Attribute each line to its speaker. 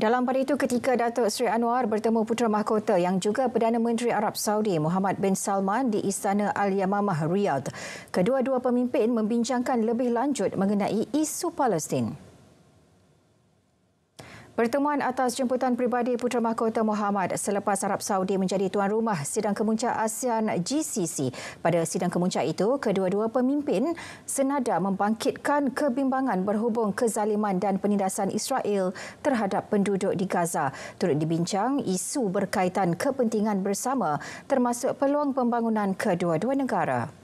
Speaker 1: Dalam pada itu ketika Datuk Seri Anwar bertemu Putra Mahkota yang juga Perdana Menteri Arab Saudi Muhammad bin Salman di Istana Al-Yamamah Riyadh, kedua-dua pemimpin membincangkan lebih lanjut mengenai isu Palestin. Pertemuan atas jemputan pribadi Putera Mahkota Muhammad selepas Arab Saudi menjadi tuan rumah sidang kemuncak ASEAN GCC. Pada sidang kemuncak itu, kedua-dua pemimpin senada membangkitkan kebimbangan berhubung kezaliman dan penindasan Israel terhadap penduduk di Gaza. Turut dibincang isu berkaitan kepentingan bersama termasuk peluang pembangunan kedua-dua negara.